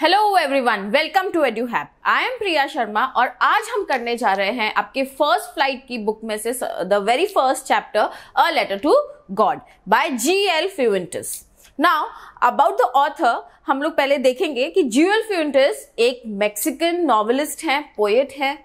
Hello everyone welcome to edu hap I am Priya Sharma और आज हम करने जा रहे हैं आपके फर्स्ट फ्लाइट की बुक में से the very first chapter a letter to God by G L Fuentes now about the author हम लोग पहले देखेंगे कि जी एल फ्यूंटस एक मैक्सिकन नॉवलिस्ट हैं पोएट हैं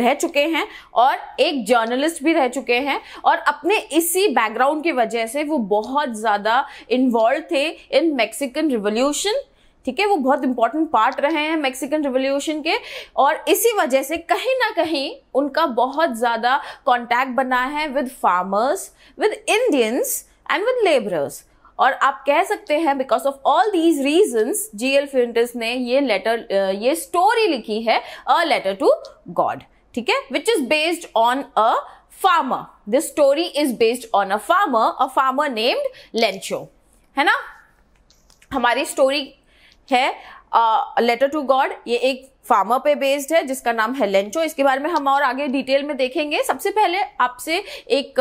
रह चुके हैं और एक जर्नलिस्ट भी रह चुके हैं और अपने इसी बैकग्राउंड की वजह से वो बहुत ज़्यादा इन्वॉल्व थे इन मैक्सिकन रिवोल्यूशन ठीक है वो बहुत इंपॉर्टेंट पार्ट रहे हैं मैक्सिकन रिवोल्यूशन के और इसी वजह से कहीं ना कहीं उनका बहुत ज़्यादा कॉन्टैक्ट बना है with farmers with Indians and with labourers और आप कह सकते हैं because of all these reasons G L Fuentes ने ये लेटर ये स्टोरी लिखी है अ लेटर टू गॉड ठीक है which is based on a farmer this story is based on a farmer a farmer named Lencho है ना हमारी स्टोरी है लेटर टू गॉड ये एक फार्मर पे बेस्ड है जिसका नाम है लेंचो इसके बारे में हम और आगे डिटेल में देखेंगे सबसे पहले आपसे एक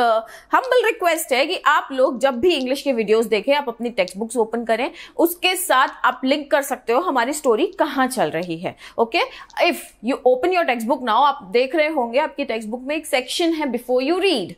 हम्बल रिक्वेस्ट है कि आप लोग जब भी इंग्लिश के वीडियोस देखें आप अपनी टेक्स्ट बुक्स ओपन करें उसके साथ आप लिंक कर सकते हो हमारी स्टोरी कहाँ चल रही है okay if you open your text book now आप देख रहे होंगे आपकी टेक्स्ट बुक में एक सेक्शन है before you read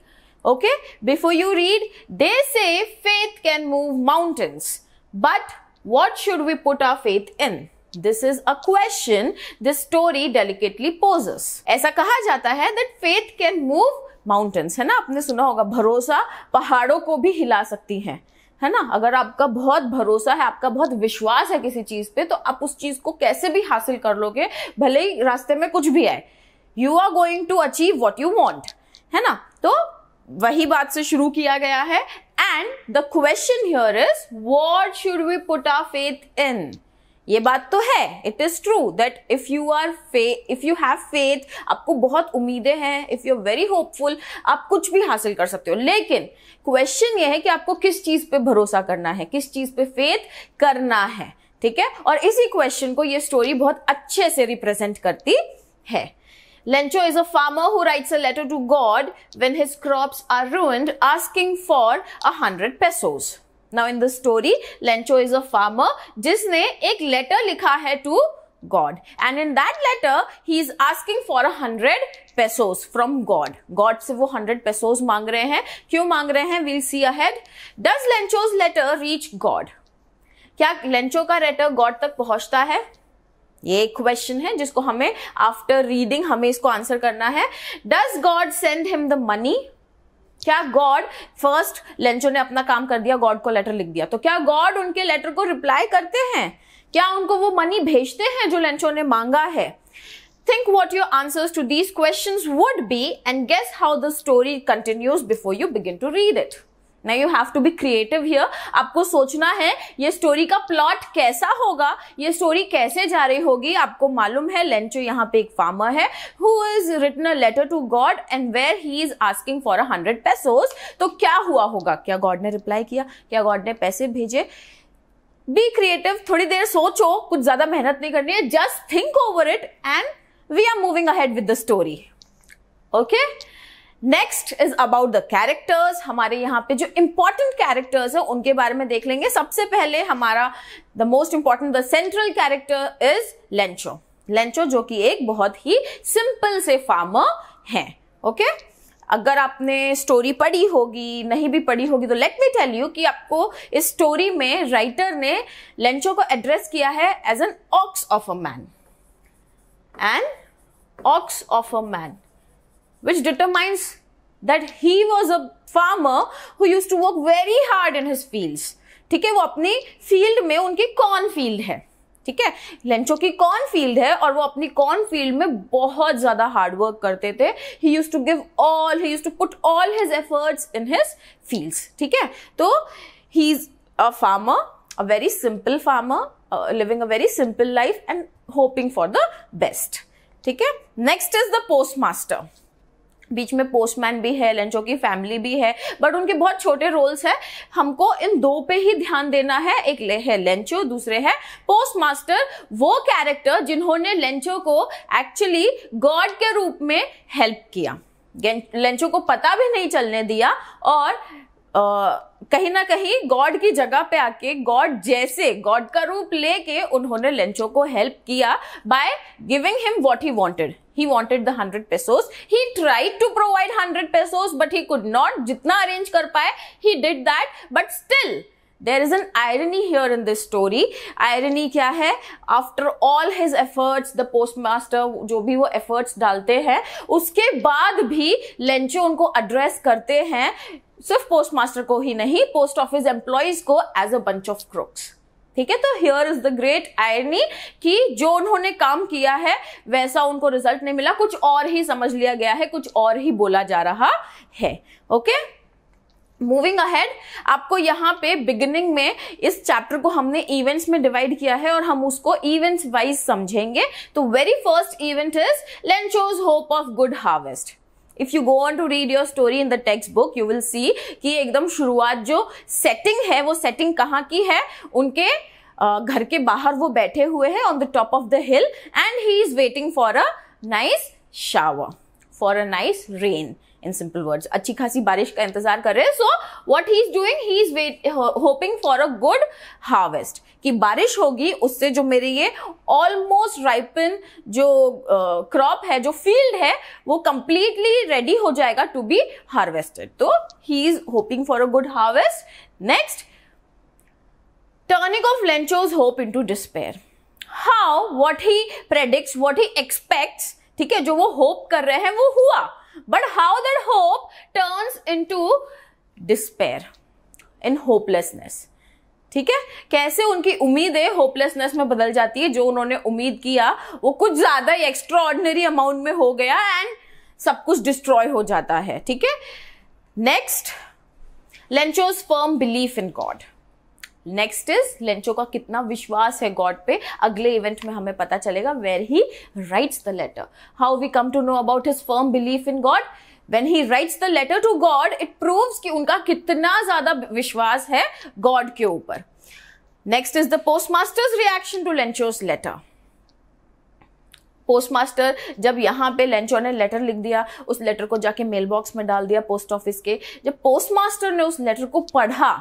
okay before you read they say faith can move mountains but What should we put our faith in? this is a question this story delicately poses aisa kaha jata hai that faith can move mountains है ना आपने सुना होगा भरोसा पहाड़ों को भी हिला सकती है है ना अगर आपका बहुत भरोसा है आपका बहुत विश्वास है किसी चीज पे तो आप उस चीज को कैसे भी हासिल कर लोगे भले ही रास्ते में कुछ भी आए you are going to achieve what you want है ना तो वही बात से शुरू किया गया है and the question here is what should we put our faith in ये बात तो है it is true that if you are if you have faith आपको बहुत उम्मीदें हैं if you are very hopeful आप कुछ भी हासिल कर सकते हो लेकिन क्वेश्चन ये है कि आपको किस चीज पे भरोसा करना है किस चीज पे फेथ करना है ठीक है और इसी क्वेश्चन को ये स्टोरी बहुत अच्छे से रिप्रेजेंट करती है Lencho is a farmer who writes a letter to God when his crops are ruined asking for a hundred pesos. Now in the story, Lencho is a farmer जिसने एक letter लिखा है to God. And in that letter, he is asking for a hundred pesos from God. God से वो hundred pesos मांग रहे हैं क्यों मांग रहे हैं We'll see ahead. Does Lencho's letter reach God? क्या लेंचो का लेटर गॉड तक पहुंचता है ये एक क्वेश्चन है जिसको हमें आफ्टर रीडिंग हमें इसको आंसर करना है does God send him the money क्या गॉड फर्स्ट लेंचो ने अपना काम कर दिया गॉड को लेटर लिख दिया तो क्या गॉड उनके लेटर को रिप्लाई करते हैं क्या उनको वो मनी भेजते हैं जो लेंचो ने मांगा है think what your answers to these question would be and guess how the story continues before you begin to read it ना you have to be creative here आपको सोचना है ये स्टोरी का प्लॉट कैसा होगा ये स्टोरी कैसे जा रही होगी आपको मालूम है लेंचो यहाँ पे एक फार्मर है who is written a letter to God and where he is asking for a hundred pesos तो क्या हुआ होगा क्या गॉड ने रिप्लाई किया क्या गॉड ने पैसे भेजे बी क्रिएटिव थोड़ी देर सोचो कुछ ज्यादा मेहनत नहीं करनी है just think over it and we are moving ahead with the story okay next is about the characters हमारे यहाँ पे जो इंपॉर्टेंट कैरेक्टर्स है उनके बारे में देख लेंगे सबसे पहले हमारा the most important the central character is Lencho Lencho जो कि एक बहुत ही सिंपल से फार्मर है ओके okay? अगर आपने स्टोरी पढ़ी होगी नहीं भी पढ़ी होगी तो लेट मी टेल यू कि आपको इस स्टोरी में राइटर ने लेंचो को एड्रेस किया है as an ox of a man and ox of a man which determines that he was a farmer who used to work very hard in his fields. ठीक है वो अपनी field में उनकी कौन फील्ड है ठीक है लेंचो की कौन फील्ड है और वो अपनी कौन फील्ड में बहुत ज्यादा हार्डवर्क करते थे he used to give all he used to put all his efforts in his fields ठीक है तो he is a farmer a very simple farmer living a very simple life and hoping for the best ठीक है next is the post master बीच में postman भी है लंचो की फैमिली भी है बट उनके बहुत छोटे रोल्स हैं हमको इन दो पे ही ध्यान देना है एक ले है लंचो दूसरे है पोस्ट मास्टर वो कैरेक्टर जिन्होंने लंचो को एक्चुअली गॉड के रूप में हेल्प किया लंचो को पता भी नहीं चलने दिया और आ, कहीं ना कहीं गॉड की जगह पे आके गॉड जैसे गॉड का रूप लेके उन्होंने लंचो को हेल्प किया by giving him what he wanted he wanted the 100 pesos he tried to provide 100 pesos but he could not jitna arrange kar paaye he did that but still there is an irony here in this story irony क्या है after all his efforts the post master जो भी वो efforts डालते हैं उसके बाद भी लेंचो उनको एड्रेस करते हैं सिर्फ पोस्ट मास्टर को ही नहीं पोस्ट ऑफिस एम्प्लॉयज को as a bunch of crooks ठीक है तो here is the great irony कि जो उन्होंने काम किया है वैसा उनको रिजल्ट नहीं मिला कुछ और ही समझ लिया गया है कुछ और ही बोला जा रहा है ओके मूविंग अहेड आपको यहाँ पे बिगिनिंग में इस चैप्टर को हमने इवेंट्स में डिवाइड किया है और हम उसको इवेंट्स वाइज समझेंगे तो very first event is Lencho's hope of good harvest if you go on to read your story in the text book you will see कि एकदम शुरुआत जो सेटिंग है वो सेटिंग कहाँ की है उनके घर के बाहर वो बैठे हुए हैं on the top of the hill and he is waiting for a nice shower for a nice rain in simple words अच्छी खासी बारिश का इंतजार कर रहे हैं so what he is doing he is wait hoping for a good harvest कि बारिश होगी उससे जो मेरे ये ऑलमोस्ट राइपन जो क्रॉप uh, है जो फील्ड है वो कंप्लीटली रेडी हो जाएगा टू बी हार्वेस्टेड तो he is hoping for a good harvest next of Lencho's hope into despair how what he predict what he expect ठीक है जो वो होप कर रहे हैं वो हुआ but how that hope turns into despair in hopelessness ठीक है कैसे उनकी उम्मीदें होपलेसनेस में बदल जाती है जो उन्होंने उम्मीद किया वो कुछ ज्यादा ही एक्स्ट्रा ऑर्डिनरी अमाउंट में हो गया एंड सब कुछ डिस्ट्रॉय हो जाता है ठीक है next Lencho's firm belief in God next is Lencho का कितना विश्वास है गॉड पे अगले इवेंट में हमें पता चलेगा where he writes the letter how we come to know about his firm belief in God when he writes the letter to God it prove कि उनका कितना ज्यादा विश्वास है गॉड के ऊपर next is the post master's reaction to Lencho's letter post master जब यहाँ पे लेंचो ने लेटर लिख दिया उस लेटर को जाके मेल बॉक्स में डाल दिया पोस्ट ऑफिस के जब पोस्ट मास्टर ने उस लेटर को पढ़ा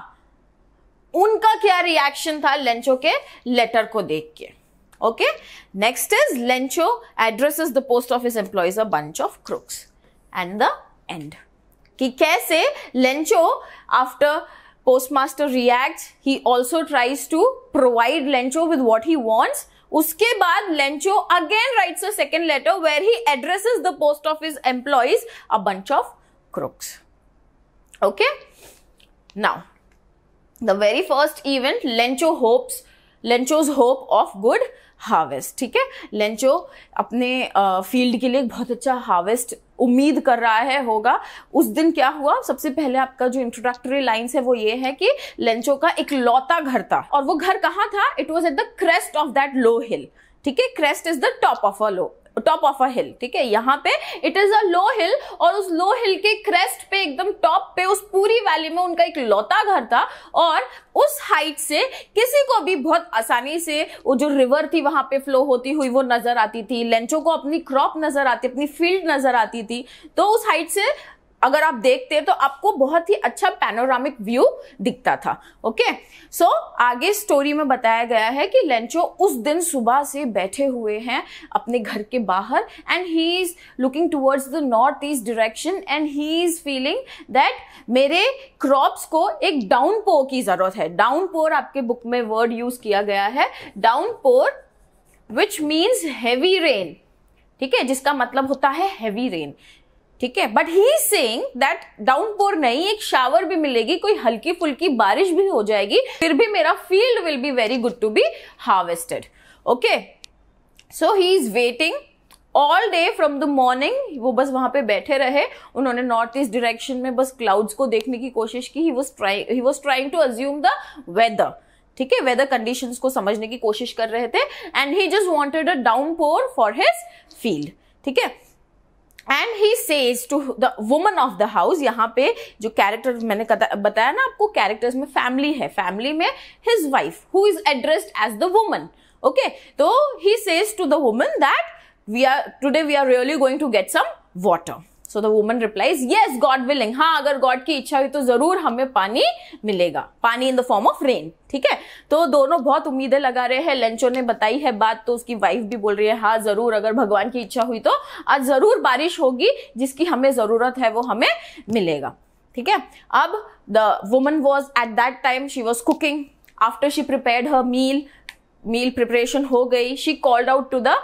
उनका क्या रिएक्शन था लेंचो के लेटर को देख के okay next is Lencho address the post office employees a bunch of crooks and the end कि कैसे Lencho after postmaster react he also tries to provide Lencho with what he wants उसके बाद Lencho again writes a second letter where he addresses the post office employees a bunch of crooks okay now the very first event Lencho hopes Lencho's hope of good harvest ठीक है Lencho अपने field uh, के लिए एक बहुत अच्छा harvest उम्मीद कर रहा है होगा उस दिन क्या हुआ सबसे पहले आपका जो इंट्रोडक्टरी लाइंस है वो ये है कि लेंचो का एक लौता घर था और वो घर कहाँ था it was at the crest of that low hill ठीक है crest is the top of a low top of a hill ठीक है यहाँ पे इट इज अ लो हिल और उस लो हिल के क्रेस्ट पे एकदम टॉप पे उस पूरी वैली में उनका एक लौता घर था और उस हाइट से किसी को भी बहुत आसानी से वो जो रिवर थी वहां पे फ्लो होती हुई वो नजर आती थी लेंचो को अपनी क्रॉप नजर आती अपनी फील्ड नजर आती थी तो उस हाइट से अगर आप देखते तो आपको बहुत ही अच्छा पैनोरामिक व्यू दिखता था ओके सो so, आगे स्टोरी में बताया गया है कि लेंचो उस दिन सुबह से बैठे हुए हैं अपने घर के बाहर and he is looking towards the north east direction and he is feeling that मेरे क्रॉप्स को एक डाउन पोर की जरूरत है डाउन पोर आपके बुक में वर्ड यूज किया गया है downpour which means heavy rain ठीक है जिसका मतलब होता है हैवी रेन ठीक है but he saying that pour नहीं एक शावर भी मिलेगी कोई हल्की फुल्की बारिश भी हो जाएगी फिर भी मेरा field will be very good to be harvested okay so he is waiting all day from the morning वो बस वहां पे बैठे रहे उन्होंने नॉर्थ ईस्ट डिरेक्शन में बस क्लाउड्स को देखने की कोशिश की he was trying to assume the weather ठीक है वेदर कंडीशन को समझने की कोशिश कर रहे थे and he just wanted a downpour for his field ठीक है and he says to the woman of the house यहाँ पे जो कैरेक्टर मैंने बताया ना आपको कैरेक्टर्स में फैमिली है फैमिली में his wife who is addressed as the woman okay तो he says to the woman that we are today we are really going to get some water so the woman replies yes God willing हाँ अगर God की इच्छा हुई तो जरूर हमें पानी मिलेगा पानी in the form of rain ठीक है तो दोनों बहुत उम्मीदें लगा रहे हैं लंचो ने बताई है बात तो उसकी वाइफ भी बोल रही है हाँ जरूर अगर भगवान की इच्छा हुई तो आज जरूर बारिश होगी जिसकी हमें जरूरत है वो हमें मिलेगा ठीक है अब the woman was at that time she was cooking after she prepare her meal meal preparation हो गई she called out to the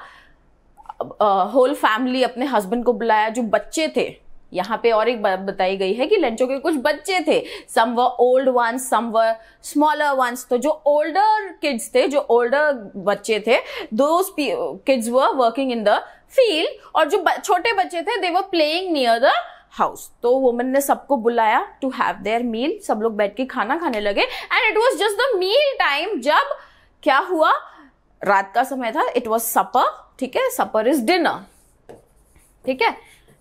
whole family अपने हस्बैंड को बुलाया जो बच्चे थे यहाँ पे और एक बात बताई गई है कि लंचों के कुछ बच्चे थे some were old ones some were smaller ones तो जो ओल्डर किड्स थे जो ओल्डर बच्चे थे दो kids were working in the field और जो छोटे बच्चे थे they were playing near the house तो वुमेन ने सबको बुलाया टू हैव देयर मील सब लोग बैठ के खाना खाने लगे and it was just the meal time जब क्या हुआ रात का समय था इट वॉज सपर ठीक है सपर इज डिनर ठीक है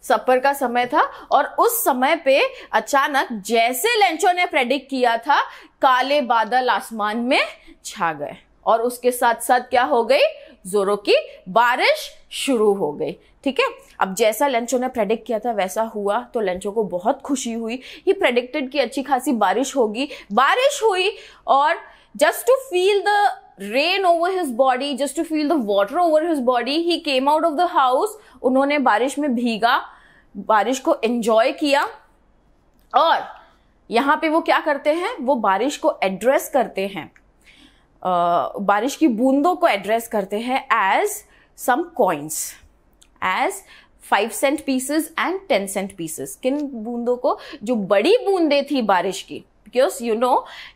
सपर का समय था और उस समय पे अचानक जैसे लेंचो ने प्रेडिक्ट किया था काले बादल आसमान में छा गए और उसके साथ साथ क्या हो गई जोरों की बारिश शुरू हो गई ठीक है अब जैसा लंचो ने प्रेडिक्ट किया था वैसा हुआ तो लंचो को बहुत खुशी हुई ही प्रेडिक्टेड की अच्छी खासी बारिश होगी बारिश हुई और just to feel the rain over his body just to feel the water over his body he came out of the house उन्होंने बारिश में भीगा बारिश को एंजॉय किया और यहाँ पे वो क्या करते हैं वो बारिश को एड्रेस करते हैं uh, बारिश की बूंदों को एड्रेस करते हैं as some coins as five cent pieces and ten cent pieces किन बूंदों को जो बड़ी बूंदे थी बारिश की बिकॉज यू नो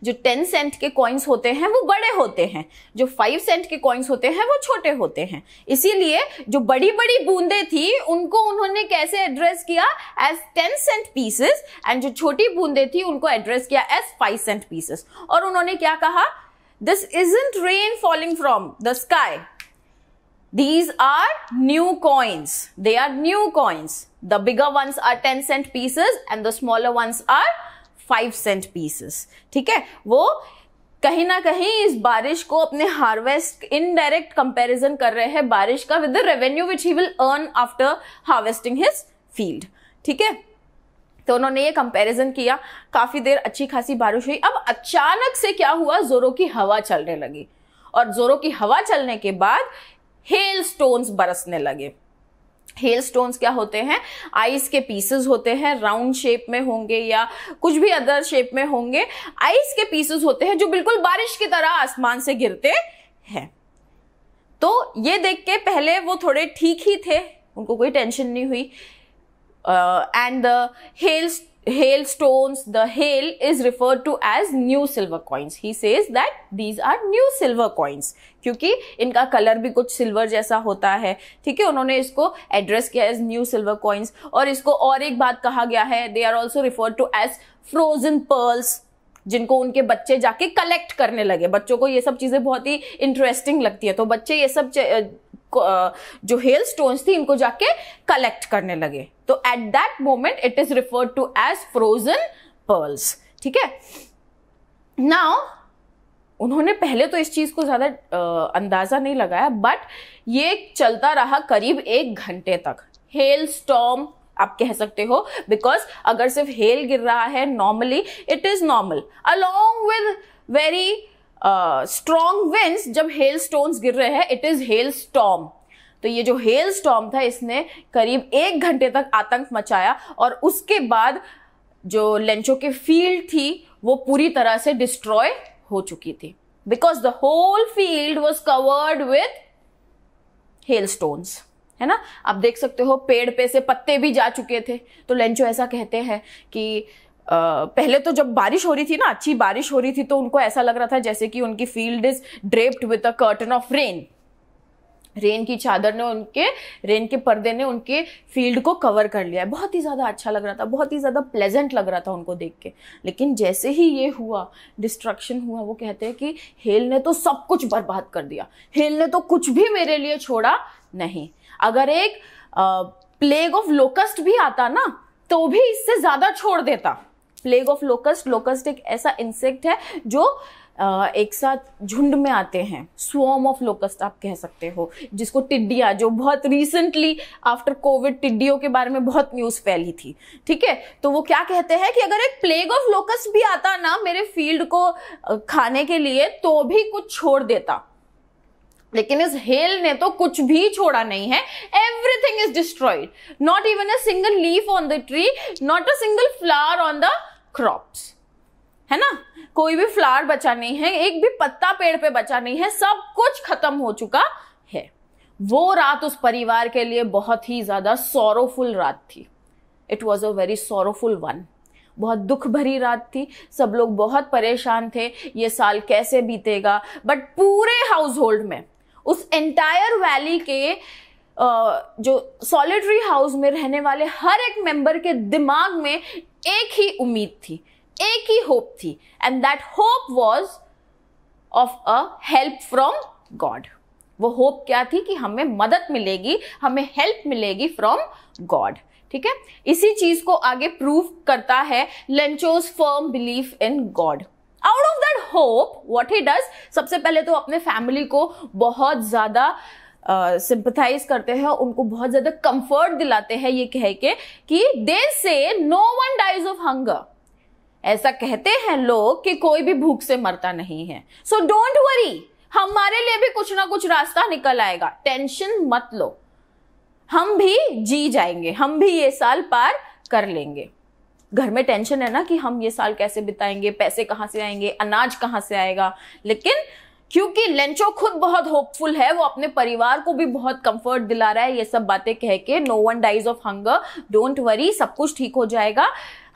जो टेन सेंट के कॉइन्स होते हैं वो बड़े होते हैं जो फाइव सेंट के कॉइन्स होते हैं वो छोटे होते हैं इसीलिए जो बड़ी बड़ी बूंदे थी उनको उन्होंने कैसे एड्रेस किया as ten cent pieces and जो छोटी बूंदे थी उनको एड्रेस किया एज फाइव सेंट पीसेस और उन्होंने क्या कहा this isn't rain falling from the sky these are new coins they are new coins the bigger ones are 10 cent pieces and the smaller ones are five cent pieces ठीक है वो कहीं ना कहीं इस बारिश को अपने हार्वेस्ट इनडायरेक्ट कंपैरिजन कर रहे हैं बारिश का with revenue which he will earn after harvesting his field ठीक है तो उन्होंने ये कंपैरिजन किया काफी देर अच्छी खासी बारिश हुई अब अचानक से क्या हुआ जोरों की हवा चलने लगी और जोरों की हवा चलने के बाद हेल स्टोन्स बरसने लगे हेल स्टोन्स क्या होते हैं आइस के पीसेस होते हैं राउंड शेप में होंगे या कुछ भी अदर शेप में होंगे आइस के पीसेस होते हैं जो बिल्कुल बारिश की तरह आसमान से गिरते हैं तो ये देख के पहले वो थोड़े ठीक ही थे उनको कोई टेंशन नहीं हुई and the hail hailstones the hail is referred to as new silver coins he says that these are new silver coins क्योंकि इनका कलर भी कुछ सिल्वर जैसा होता है ठीक है उन्होंने इसको एड्रेस किया एज न्यू सिल्वर कॉइन्स और इसको और एक बात कहा गया है they are also refer to as frozen pearls जिनको उनके बच्चे जाके कलेक्ट करने लगे बच्चों को ये सब चीज़ें बहुत ही इंटरेस्टिंग लगती है तो बच्चे ये सब जो हेल स्टोन्स थी इनको जाके कलेक्ट करने लगे तो at that moment it is referred to as frozen pearls ठीक है नाउ उन्होंने पहले तो इस चीज़ को ज़्यादा अंदाज़ा नहीं लगाया बट ये चलता रहा करीब एक घंटे तक हेल स्टॉम आप कह सकते हो बिकॉज अगर सिर्फ हेल गिर रहा है normally it is normal along with very strong winds जब हेल स्टोन्स गिर रहे हैं इट इज़ हेल स्टॉम तो ये जो हेल स्टॉम था इसने करीब एक घंटे तक आतंक मचाया और उसके बाद जो लेंचो की फील्ड थी वो पूरी तरह से डिस्ट्रॉय हो चुकी थी because the whole field was covered with hailstones है ना आप देख सकते हो पेड़ पे से पत्ते भी जा चुके थे तो लेंचो ऐसा कहते हैं कि Uh, पहले तो जब बारिश हो रही थी ना अच्छी बारिश हो रही थी तो उनको ऐसा लग रहा था जैसे कि उनकी field is draped with a curtain of rain rain की चादर ने उनके रेन के पर्दे ने उनके फील्ड को कवर कर लिया है बहुत ही ज़्यादा अच्छा लग रहा था बहुत ही ज़्यादा प्लेजेंट लग रहा था उनको देख के लेकिन जैसे ही ये हुआ डिस्ट्रक्शन हुआ वो कहते हैं कि हेल ने तो सब कुछ बर्बाद कर दिया हेल ने तो कुछ भी मेरे लिए छोड़ा नहीं अगर एक प्लेग ऑफ लोकस्ट भी आता ना तो भी इससे ज़्यादा छोड़ देता प्लेग ऑफ लोकस्ट लोकस्ट एक ऐसा इंसेक्ट है जो एक साथ झुंड में आते हैं स्वॉम ऑफ लोकस्ट आप कह सकते हो जिसको टिड्डिया जो बहुत रिसेंटली आफ्टर कोविड टिड्डियों के बारे में बहुत न्यूज फैली थी ठीक है तो वो क्या कहते हैं कि अगर एक प्लेग ऑफ लोकस्ट भी आता ना मेरे फील्ड को खाने के लिए तो भी कुछ छोड़ देता लेकिन इस हेल ने तो कुछ भी छोड़ा नहीं है everything is destroyed not even a single leaf on the tree not a single flower on the crops है ना कोई भी फ्लावर बचा नहीं है एक भी पत्ता पेड़ पे बचा नहीं है सब कुछ खत्म हो चुका है वो रात उस परिवार के लिए बहुत ही ज़्यादा सोरोफुल रात थी it was a very sorrowful one बहुत दुख भरी रात थी सब लोग बहुत परेशान थे ये साल कैसे बीतेगा बट पूरे हाउस होल्ड में उस एंटायर वैली के जो सॉलिटरी हाउस में रहने वाले हर एक मेंबर के दिमाग में एक ही उम्मीद थी एक ही होप थी and that hope was of a help from God वो होप क्या थी कि हमें मदद मिलेगी हमें हेल्प मिलेगी फ्रॉम गॉड ठीक है इसी चीज को आगे प्रूव करता है Lencho's firm belief in God out of that hope what he does सबसे पहले तो अपने फैमिली को बहुत ज्यादा सिंपथाइज uh, करते हैं उनको बहुत ज्यादा कंफर्ट दिलाते हैं ये कह के कि they say no one dies of hunger ऐसा कहते हैं लोग कि कोई भी भूख से मरता नहीं है सो डोंट वरी हमारे लिए भी कुछ ना कुछ रास्ता निकल आएगा टेंशन मत लो हम भी जी जाएंगे हम भी ये साल पार कर लेंगे घर में टेंशन है ना कि हम ये साल कैसे बिताएंगे पैसे कहाँ से आएंगे अनाज कहाँ से आएगा लेकिन क्योंकि लेंचो खुद बहुत होपफुल है वो अपने परिवार को भी बहुत कंफर्ट दिला रहा है ये सब बातें कह के no one dies of hunger don't worry सब कुछ ठीक हो जाएगा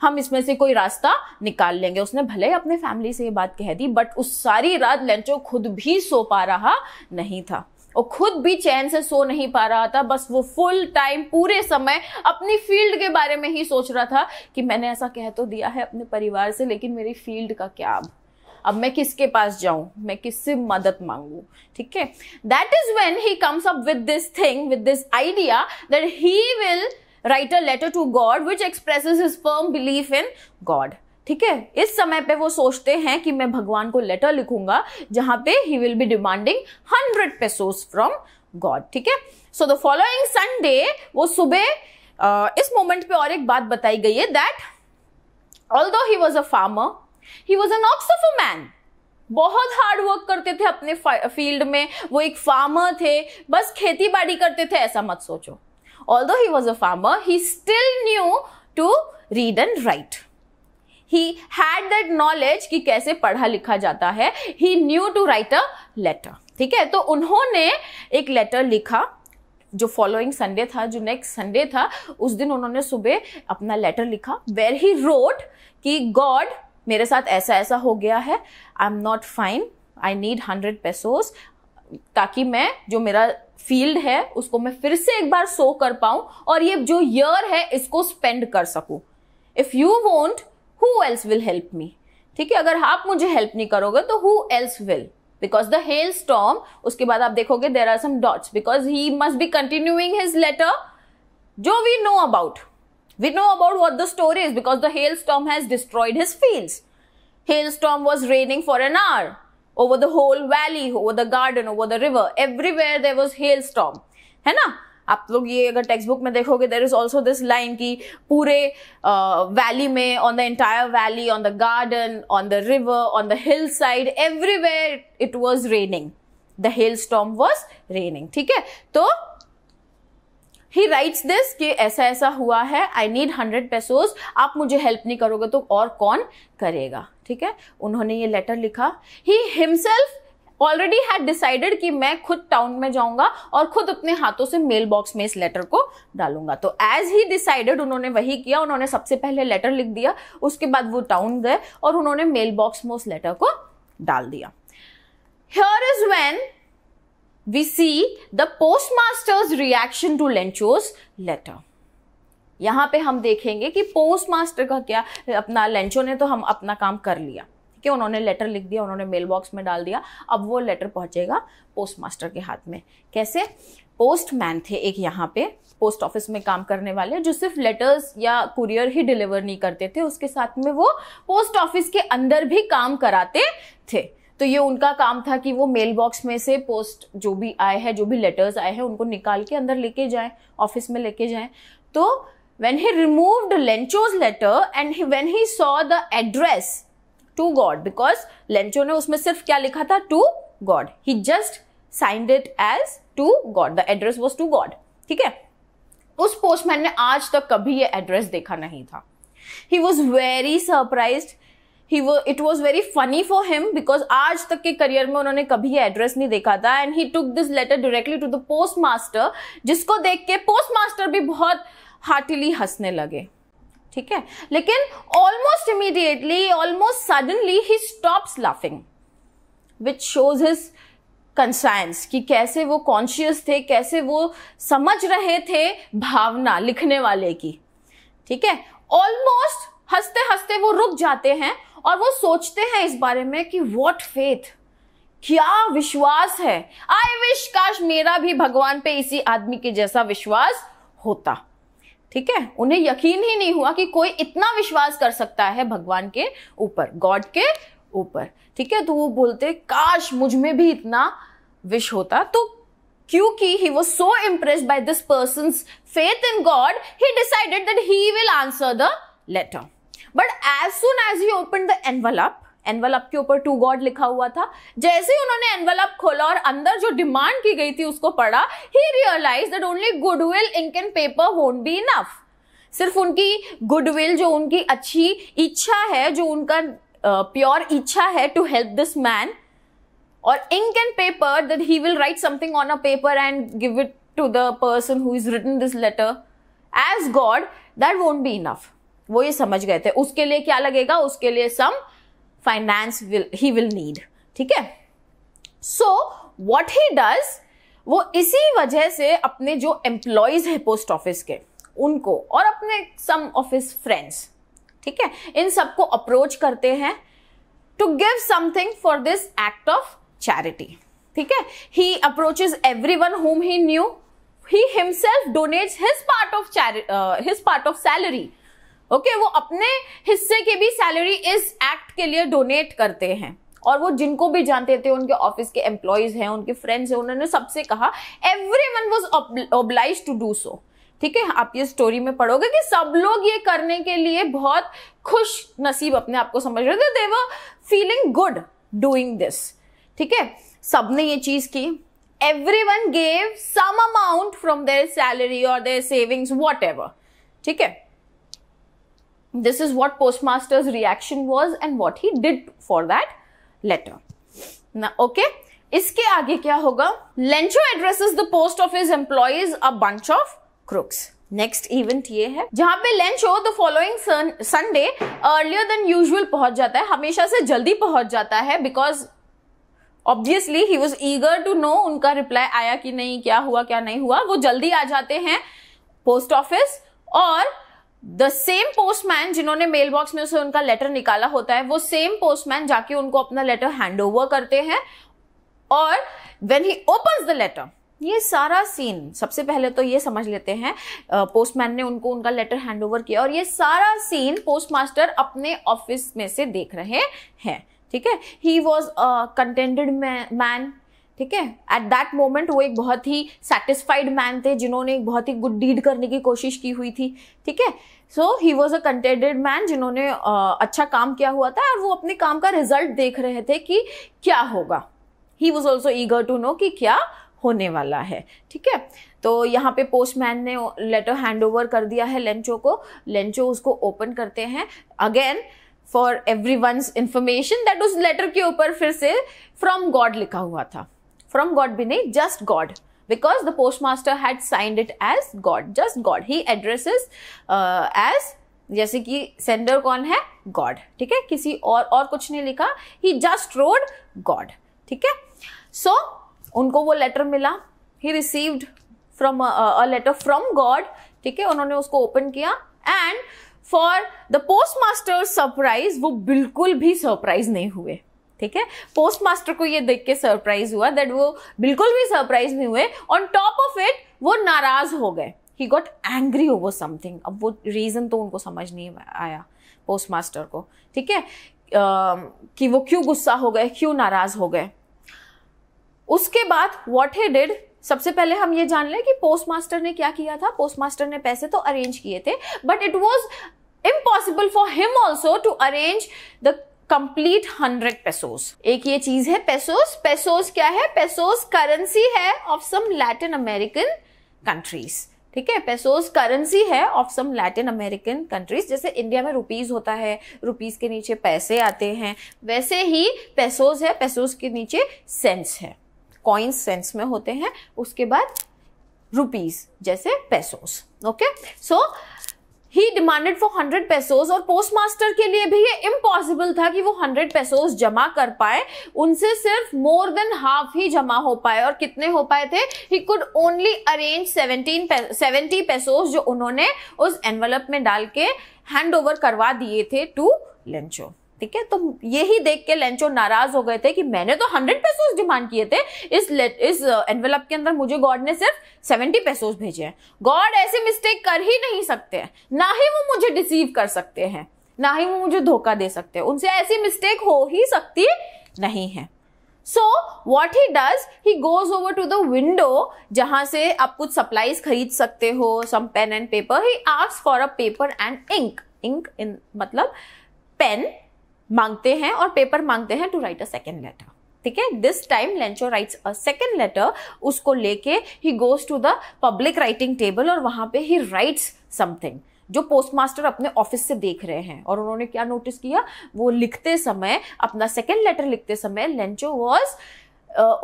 हम इसमें से कोई रास्ता निकाल लेंगे उसने भले अपने फैमिली से ये बात कह दी बट उस सारी रात लेंचो खुद भी सो पा रहा नहीं था और खुद भी चैन से सो नहीं पा रहा था बस वो फुल टाइम पूरे समय अपनी फील्ड के बारे में ही सोच रहा था कि मैंने ऐसा कह तो दिया है अपने परिवार से लेकिन मेरी फील्ड का क्या अब अब मैं किसके पास जाऊं मैं किससे मदद मांगू ठीक है that is when he comes up with this thing with this idea that he will write a letter to God which express his firm belief in God ठीक है इस समय पे वो सोचते हैं कि मैं भगवान को लेटर लिखूंगा जहां पे he will be demanding hundred pesos from God ठीक है सो द फॉलोइंग संडे वो सुबह uh, इस मोमेंट पे और एक बात बताई गई है that although he was a farmer he was an ox of a man बहुत हार्ड वर्क करते थे अपने फील्ड में वो एक फार्मर थे बस खेती बाड़ी करते थे ऐसा मत सोचो Although he was a farmer, he still knew to read and write. He had that knowledge कि कैसे पढ़ा लिखा जाता है he knew to write a letter ठीक है तो उन्होंने एक लेटर लिखा जो फॉलोइंग संडे था जो नेक्स्ट संडे था उस दिन उन्होंने सुबह अपना लेटर लिखा वेर ही रोड कि गॉड मेरे साथ ऐसा ऐसा हो गया है I am not fine I need hundred pesos ताकि मैं जो मेरा फील्ड है उसको मैं फिर से एक बार सो कर पाऊं और ये जो ईयर है इसको स्पेंड कर सकूं if you won't who else will help me ठीक है अगर आप मुझे हेल्प नहीं करोगे तो who else will because the hailstorm उसके बाद आप देखोगे there are some dots because he must be continuing his letter जो we know about we know about what the story is because the hailstorm has destroyed his field hailstorm was raining for an hour over the whole valley over the garden over the river everywhere there was hailstorm है ना आप लोग ये अगर text textbook में देखोगे there is also this line की पूरे वैली में on the entire valley on the garden on the river on the hillside everywhere it was raining the hailstorm was raining ठीक है तो ही rights this कि ऐसा ऐसा हुआ है आई नीड हंड्रेड पैसोज आप मुझे हेल्प नहीं करोगे तो और कौन करेगा ठीक है उन्होंने ये लेटर लिखा he himself already had decided कि मैं खुद टाउन में जाऊंगा और खुद अपने हाथों से मेल बॉक्स में इस लेटर को डालूंगा तो एज ही डिसाइडेड उन्होंने वही किया उन्होंने सबसे पहले लेटर लिख दिया उसके बाद वो टाउन गए और उन्होंने मेल बॉक्स में उस लेटर को डाल दिया here is when we see the postmaster's reaction to Lencho's letter. यहां पे हम देखेंगे कि पोस्टमास्टर का क्या अपना लेंचो ने तो हम अपना काम कर लिया ठीक है उन्होंने लेटर लिख दिया उन्होंने मेल बॉक्स में डाल दिया अब वो लेटर पहुंचेगा पोस्टमास्टर के हाथ में कैसे पोस्टमैन थे एक यहाँ पे पोस्ट ऑफिस में काम करने वाले जो सिर्फ लेटर्स या कुरियर ही डिलीवर नहीं करते थे उसके साथ में वो पोस्ट ऑफिस के अंदर भी काम कराते थे तो ये उनका काम था कि वो मेल बॉक्स में से पोस्ट जो भी आए हैं जो भी लेटर्स आए हैं उनको निकाल के अंदर लेके जाएं ऑफिस में लेके जाएं तो when he removed Lencho's letter and when he saw the address to God because Lencho ने उसमें सिर्फ क्या लिखा था to God he just signed it as to God the address was to God ठीक है उस पोस्टमैन ने आज तक कभी ये एड्रेस देखा नहीं था he was very surprise he वो it was very funny for him because आज तक के करियर में उन्होंने कभी एड्रेस नहीं देखा था and he took this letter directly to the post postmaster जिसको देख के पोस्ट मास्टर भी बहुत हार्टिली हंसने लगे ठीक है लेकिन almost immediately almost suddenly he stops laughing which shows his conscience कि कैसे वो कॉन्शियस थे कैसे वो समझ रहे थे भावना लिखने वाले की ठीक है ऑलमोस्ट हंसते हंसते वो रुक जाते हैं और वो सोचते हैं इस बारे में कि वॉट फेथ क्या विश्वास है आई विश काश मेरा भी भगवान पे इसी आदमी के जैसा विश्वास होता ठीक है उन्हें यकीन ही नहीं हुआ कि कोई इतना विश्वास कर सकता है भगवान के ऊपर गॉड के ऊपर ठीक है तो वो बोलते काश मुझ में भी इतना विश होता तो क्योंकि he was so impress by this person faith in God he decided that he will answer the letter but as soon as he open the envelope envelope के ऊपर टू गॉड लिखा हुआ था जैसे ही उन्होंने एनवलप खोला और अंदर जो डिमांड की गई थी उसको पढ़ा he realise that only goodwill ink and paper won't be enough सिर्फ उनकी गुडविल जो उनकी अच्छी इच्छा है जो उनका प्योर uh, इच्छा है टू हेल्प दिस मैन और ink and paper that he will write something on a paper and give it to the person who is written this letter as God that won't be enough वो ये समझ गए थे उसके लिए क्या लगेगा उसके लिए some finance will he will need ठीक है सो वॉट ही डज वो इसी वजह से अपने जो एम्प्लॉयज है पोस्ट ऑफिस के उनको और अपने सम ऑफिस फ्रेंड्स ठीक है इन सबको अप्रोच करते हैं to give something for this act of charity ठीक है he approaches every one home he knew he himself donates his part of his part of salary okay वो अपने हिस्से के भी सैलरी इस एक्ट के लिए डोनेट करते हैं और वो जिनको भी जानते थे उनके ऑफिस के एम्प्लॉयज हैं उनके फ्रेंड्स हैं उन्होंने सबसे कहा everyone was obliged to do so ठीक है आप ये स्टोरी में पढ़ोगे कि सब लोग ये करने के लिए बहुत खुश नसीब अपने आप को समझ रहे थे they were feeling good doing this ठीक है सब ने ये चीज की everyone gave some amount from their salary और देयर सेविंग्स वॉट ठीक है This is what postmaster's reaction was and what he did for that letter. Now, okay. इसके आगे क्या होगा Lencho addresses the post of his employees a bunch of crooks next event ये है जहां पे Lencho the following Sunday earlier than usual पहुंच जाता है हमेशा से जल्दी पहुंच जाता है because obviously he was eager to know उनका रिप्लाई आया कि नहीं क्या हुआ क्या नहीं हुआ वो जल्दी आ जाते हैं पोस्ट ऑफिस और द सेम पोस्टमैन जिन्होंने मेल बॉक्स में उसे उनका लेटर निकाला होता है वो सेम पोस्टमैन जाके उनको अपना लेटर हैंड ओवर करते हैं और when he open the letter ये सारा सीन सबसे पहले तो ये समझ लेते हैं पोस्टमैन ने उनको उनका लेटर हैंड ओवर किया और ये सारा सीन पोस्टमास्टर अपने ऑफिस में से देख रहे हैं ठीक है ही वॉज कंटेंटेड मैन ठीक है एट दैट मोमेंट वो एक बहुत ही सेटिस्फाइड मैन थे जिन्होंने एक बहुत ही गुड डीड करने की कोशिश की हुई थी ठीक है so he was a contented man जिन्होंने uh, अच्छा काम किया हुआ था और वो अपने काम का रिजल्ट देख रहे थे कि क्या होगा he was also eager to know कि क्या होने वाला है ठीक है तो यहाँ पे पोस्टमैन ने लेटर हैंड ओवर कर दिया है लेंचो को लेंचो उसको ओपन करते हैं again for every once information that उस लेटर के ऊपर फिर से फ्रॉम गॉड लिखा हुआ था from God Binay, just God because the postmaster had signed it as God, just God. He addresses uh, as जैसे कि सेंडर कौन है गॉड ठीक है किसी और और कुछ नहीं लिखा ही जस्ट रोड गॉड ठीक है सो उनको वो लेटर मिला he received from a letter from God ठीक है उन्होंने उसको ओपन किया and for the post master surprise वो बिल्कुल भी सरप्राइज नहीं हुए ठीक है पोस्ट मास्टर को ये देख के सरप्राइज हुआ दैट वो बिल्कुल भी सरप्राइज नहीं हुए ऑन टॉप ऑफ इट वो नाराज हो गए he got angry over something अब वो रीज़न तो उनको समझ नहीं आया पोस्ट मास्टर को ठीक है कि वो क्यों गुस्सा हो गए क्यों नाराज हो गए उसके बाद वॉट ही डिड सबसे पहले हम ये जान लें कि पोस्ट मास्टर ने क्या किया था पोस्ट मास्टर ने पैसे तो अरेंज किए थे but it was impossible for him also to arrange the complete hundred pesos एक ये चीज है पेसोस पेसोस क्या है पेसोस करेंसी है of some Latin American countries ठीक है पेसोस करेंसी है of some Latin American countries जैसे इंडिया में रुपीस होता है रुपीस के नीचे पैसे आते हैं वैसे ही पेसोस है पेसोस के नीचे सेंस है कॉइन्स सेंस में होते हैं उसके बाद रुपीस जैसे pesos okay so he demanded for hundred pesos और पोस्ट मास्टर के लिए भी ये इम्पॉसिबल था कि वो हंड्रेड पैसोज जमा कर पाए उनसे सिर्फ मोर देन हाफ ही जमा हो पाए और कितने हो पाए थे he could only arrange seventeen seventy pesos जो उन्होंने उस एनवलप में डाल के हैंड ओवर करवा दिए थे टू लंचो ठीक है तो यही देख के लेंचो नाराज हो गए थे कि मैंने तो हंड्रेड पैसोज डिमांड किए थे इस इस एनवेलप uh, के अंदर मुझे गॉड ने सिर्फ सेवेंटी पैसोज भेजे हैं गॉड ऐसे मिस्टेक कर ही नहीं सकते हैं ना ही वो मुझे डिसीव कर सकते हैं ना ही वो मुझे धोखा दे सकते हैं उनसे ऐसी मिस्टेक हो ही सकती नहीं है so what he does he goes over to the window जहां से आप कुछ सप्लाईज खरीद सकते हो some pen and paper he ask for a paper and ink ink in मतलब पेन मांगते हैं और पेपर मांगते हैं to write a second letter ठीक है this time Lencho writes a second letter उसको लेके he goes to the public writing table और वहां पे ही राइट्स समथिंग जो पोस्टमास्टर अपने ऑफिस से देख रहे हैं और उन्होंने क्या नोटिस किया वो लिखते समय अपना सेकेंड लेटर लिखते समय लेंचो वॉज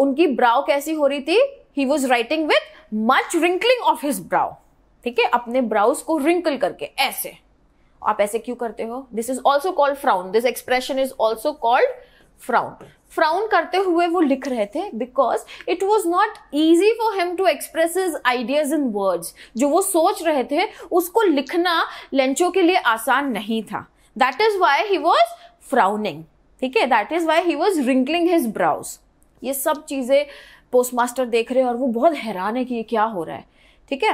उनकी ब्राउ कैसी हो रही थी he was writing with much wrinkling of his brow ठीक है अपने ब्राउज को रिंकल करके ऐसे आप ऐसे क्यों करते हो this is also called frown this expression is also called frown frown करते हुए वो लिख रहे थे because it was not easy for him to express his ideas in words जो वो सोच रहे थे उसको लिखना लेंचो के लिए आसान नहीं था that is why he was frowning ठीक है that is why he was wrinkling his brows ये सब चीज़ें पोस्टमास्टर देख रहे हैं और वो बहुत हैरान है कि ये क्या हो रहा है ठीक है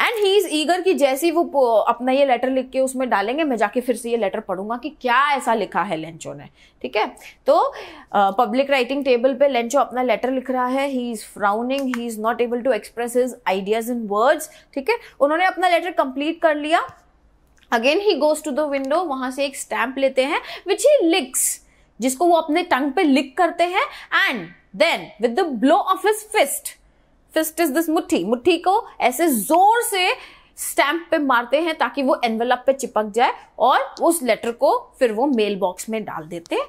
एंड ही इज ईगर कि जैसे वो अपना ये लेटर लिख के उसमें डालेंगे मैं जाके फिर से ये लेटर पढ़ूंगा कि क्या ऐसा लिखा है लेंचो ने ठीक है तो पब्लिक राइटिंग टेबल पे लेंचो अपना लेटर लिख रहा है he is frowning he is not able to express his ideas in words ठीक है उन्होंने अपना लेटर कंप्लीट कर लिया again he goes to the window वहां से एक स्टैंप लेते हैं विच ही लिक्स जिसको वो अपने टंग पे लिख करते हैं and then with the blow of his fist fist is this मुट्ठी मुट्ठी को ऐसे जोर से स्टैंप पे मारते हैं ताकि वो एनवेलप पे चिपक जाए और उस लेटर को फिर वो मेल बॉक्स में डाल देते हैं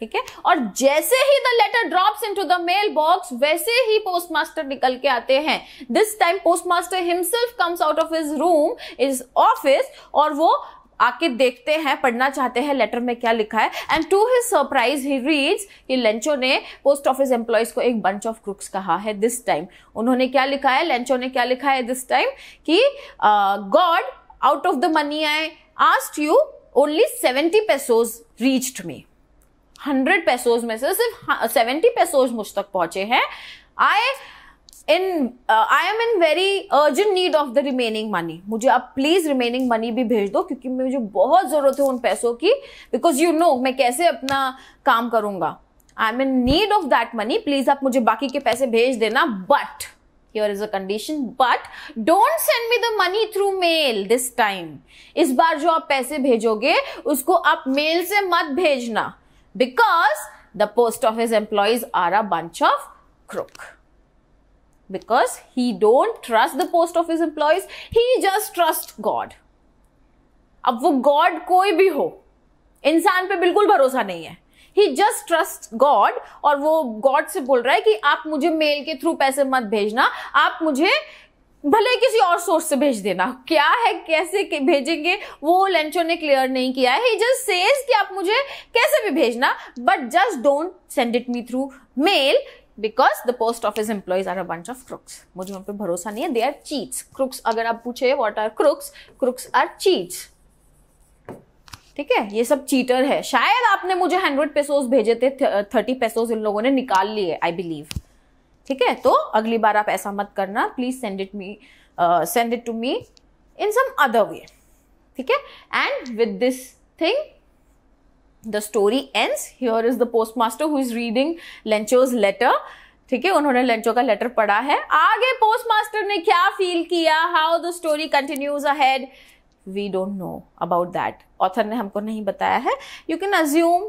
ठीक है और जैसे ही the letter drops into the mail box वैसे ही पोस्टमास्टर निकल के आते हैं this time postmaster himself comes out of his room is office और वो आके देखते हैं पढ़ना चाहते हैं लेटर में क्या लिखा है and to his surprise he reads कि लेंचो ने पोस्ट ऑफिस एम्प्लॉयज को एक बंच ऑफ क्रुक्स कहा है दिस टाइम उन्होंने क्या लिखा है लेंचो ने क्या लिखा है दिस टाइम कि God out of the money I asked you only seventy pesos reached me hundred pesos में से सिर्फ सेवेंटी हाँ, पैसोज मुझ तक पहुंचे हैं I in I am in very urgent need of the remaining money मुझे आप प्लीज रिमेनिंग मनी भी भेज दो क्योंकि मुझे बहुत जरूरत है उन पैसों की बिकॉज यू नो मैं कैसे अपना काम करूंगा I am in need of that money please आप मुझे बाकी के पैसे भेज देना but here is a condition but don't send me the money through mail this time इस बार जो आप पैसे भेजोगे उसको आप मेल से मत भेजना because the post office employees are a bunch of crook because he don't trust the post of his employees he just trust god ab wo god koi bhi ho इंसान पे बिल्कुल भरोसा नहीं है ही जस्ट ट्रस्ट गॉड और वो God से बोल रहा है कि आप मुझे मेल के थ्रू पैसे मत भेजना आप मुझे भले किसी और सोर्स से भेज देना क्या है कैसे भेजेंगे वो लेंचो ने क्लियर नहीं किया है जस्ट सेज कि आप मुझे कैसे भी भेजना but just don't send it me through mail because the post office employees are a bunch of crooks मुझे उन पर भरोसा नहीं है दे आर चीट्स क्रुक्स अगर आप पूछे what are crooks crooks are cheats ठीक है ये सब चीटर है शायद आपने मुझे हंड्रेड पेसोज भेजे थे थर्टी पेसोज इन लोगों ने निकाल लिए आई बिलीव ठीक है तो अगली बार आप ऐसा मत करना please send it me send it to me in some other way ठीक है and with this thing the story ends here is the post master who is reading Lencho's letter ठीक है उन्होंने लंचो का लेटर पढ़ा है आगे पोस्ट मास्टर ने क्या फील किया how the story continues ahead we don't know about that author ने हमको नहीं बताया है you can assume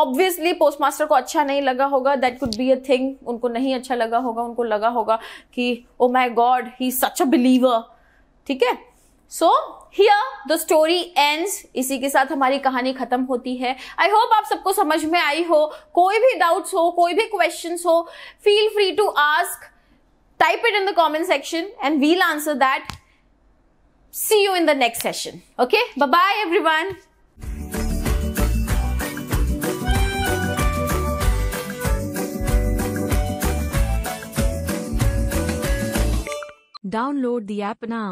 obviously post master को अच्छा नहीं लगा होगा that could be a thing उनको नहीं अच्छा लगा होगा उनको लगा होगा कि ओ माई गॉड ही सच अ बिलीवर ठीक है so here the story ends इसी के साथ हमारी कहानी खत्म होती है आई होप आप सबको समझ में आई हो कोई भी डाउट्स हो कोई भी क्वेश्चन हो feel free to ask type it in the comment section and we'll answer that see you in the next session okay bye everyone Download the app now.